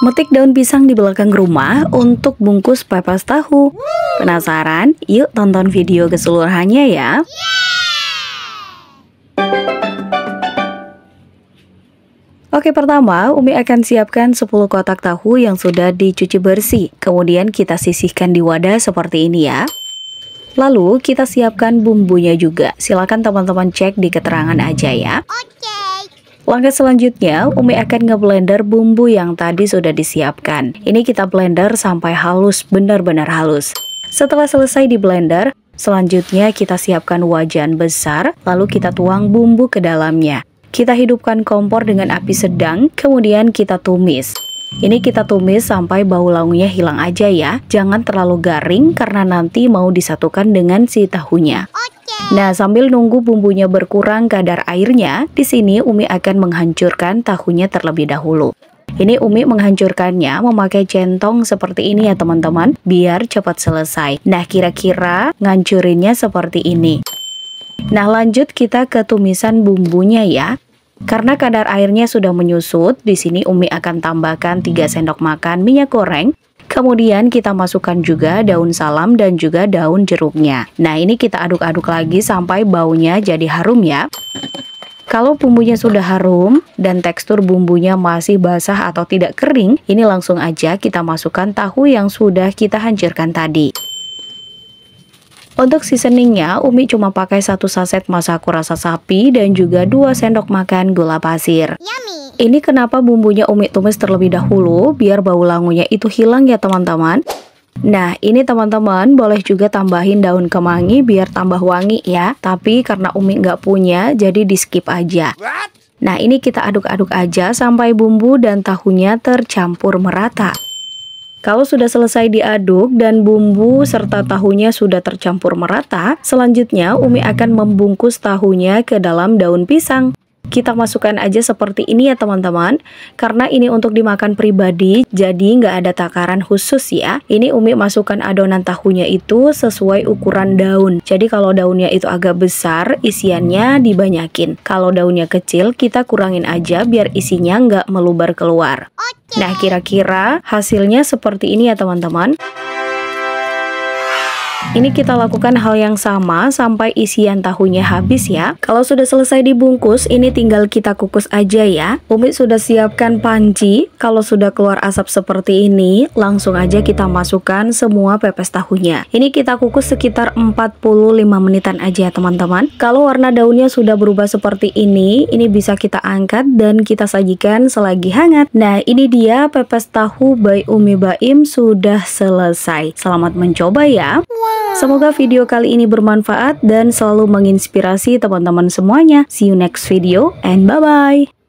Metik daun pisang di belakang rumah untuk bungkus papas tahu. Penasaran? Yuk tonton video keseluruhannya ya. Oke, pertama Umi akan siapkan 10 kotak tahu yang sudah dicuci bersih. Kemudian kita sisihkan di wadah seperti ini ya. Lalu kita siapkan bumbunya juga. Silakan teman-teman cek di keterangan aja ya. Oke. Langkah selanjutnya, Umi akan ngeblender bumbu yang tadi sudah disiapkan. Ini kita blender sampai halus, benar-benar halus. Setelah selesai di blender, selanjutnya kita siapkan wajan besar, lalu kita tuang bumbu ke dalamnya. Kita hidupkan kompor dengan api sedang, kemudian kita tumis. Ini kita tumis sampai bau laungnya hilang aja ya. Jangan terlalu garing karena nanti mau disatukan dengan si tahunya. Nah, sambil nunggu bumbunya berkurang kadar airnya, di sini Umi akan menghancurkan tahunya terlebih dahulu. Ini Umi menghancurkannya memakai centong seperti ini ya teman-teman, biar cepat selesai. Nah, kira-kira ngancurinnya seperti ini. Nah, lanjut kita ke tumisan bumbunya ya. Karena kadar airnya sudah menyusut, di sini Umi akan tambahkan 3 sendok makan minyak goreng Kemudian kita masukkan juga daun salam dan juga daun jeruknya. Nah, ini kita aduk-aduk lagi sampai baunya jadi harum ya. Kalau bumbunya sudah harum dan tekstur bumbunya masih basah atau tidak kering, ini langsung aja kita masukkan tahu yang sudah kita hancurkan tadi. Untuk seasoningnya, Umi cuma pakai satu saset masako rasa sapi dan juga dua sendok makan gula pasir. Yummy. Ini kenapa bumbunya Umi tumis terlebih dahulu, biar bau langunya itu hilang ya teman-teman. Nah, ini teman-teman boleh juga tambahin daun kemangi biar tambah wangi ya. Tapi karena Umi nggak punya, jadi di skip aja. What? Nah, ini kita aduk-aduk aja sampai bumbu dan tahunya tercampur merata. Kalau sudah selesai diaduk dan bumbu serta tahunya sudah tercampur merata, selanjutnya Umi akan membungkus tahunya ke dalam daun pisang kita masukkan aja seperti ini ya teman-teman karena ini untuk dimakan pribadi jadi nggak ada takaran khusus ya ini Umi masukkan adonan tahunya itu sesuai ukuran daun jadi kalau daunnya itu agak besar isiannya dibanyakin kalau daunnya kecil kita kurangin aja biar isinya nggak melubar keluar nah kira-kira hasilnya seperti ini ya teman-teman ini kita lakukan hal yang sama sampai isian tahunya habis ya. Kalau sudah selesai dibungkus, ini tinggal kita kukus aja ya. Umi sudah siapkan panci. Kalau sudah keluar asap seperti ini, langsung aja kita masukkan semua pepes tahunya. Ini kita kukus sekitar 45 menitan aja teman-teman. Kalau warna daunnya sudah berubah seperti ini, ini bisa kita angkat dan kita sajikan selagi hangat. Nah, ini dia pepes tahu by Umi Baim sudah selesai. Selamat mencoba ya. Wow. Semoga video kali ini bermanfaat dan selalu menginspirasi teman-teman semuanya. See you next video and bye-bye.